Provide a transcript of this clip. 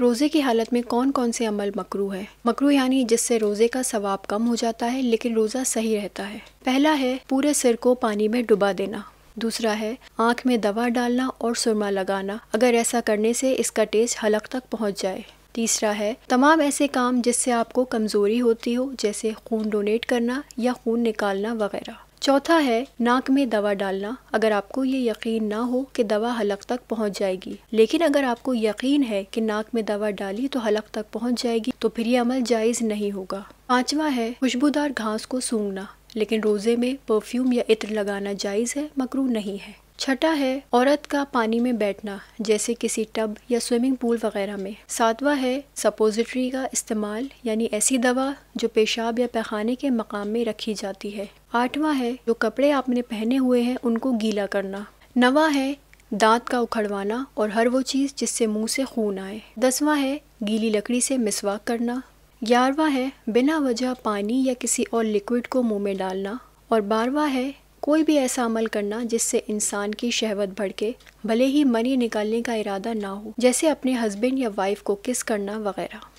रोज़े की हालत में कौन कौन से अमल मकरू है मकरू यानी जिससे रोज़े का सवाब कम हो जाता है लेकिन रोज़ा सही रहता है पहला है पूरे सिर को पानी में डुबा देना दूसरा है आँख में दवा डालना और सुरमा लगाना अगर ऐसा करने से इसका टेस्ट हलक तक पहुँच जाए तीसरा है तमाम ऐसे काम जिससे आपको कमज़ोरी होती हो जैसे खून डोनेट करना या खून निकालना वगैरह चौथा है नाक में दवा डालना अगर आपको ये यकीन ना हो कि दवा हलक तक पहुंच जाएगी लेकिन अगर आपको यकीन है कि नाक में दवा डाली तो हलक तक पहुंच जाएगी तो फिर ये अमल जायज़ नहीं होगा पांचवा है खुशबूदार घास को सूंघना लेकिन रोज़े में परफ्यूम या इत्र लगाना जायज़ है मकरू नहीं है छठा है औरत का पानी में बैठना जैसे किसी टब या स्विमिंग पूल वगैरह में सातवा है सपोजिटरी का इस्तेमाल यानी ऐसी दवा जो पेशाब या पैखाने के मकाम में रखी जाती है आठवां है जो कपड़े आपने पहने हुए हैं उनको गीला करना नवा है दांत का उखड़वाना और हर वो चीज़ जिससे मुंह से खून आए दसवां है गीली लकड़ी से मिसवाक करना ग्यारहवा है बिना वजह पानी या किसी और लिक्विड को मुंह में डालना और बारवा है कोई भी ऐसा अमल करना जिससे इंसान की शहवत भड़के भले ही मनी निकालने का इरादा ना हो जैसे अपने हस्बैंड या वाइफ को किस करना वगैरह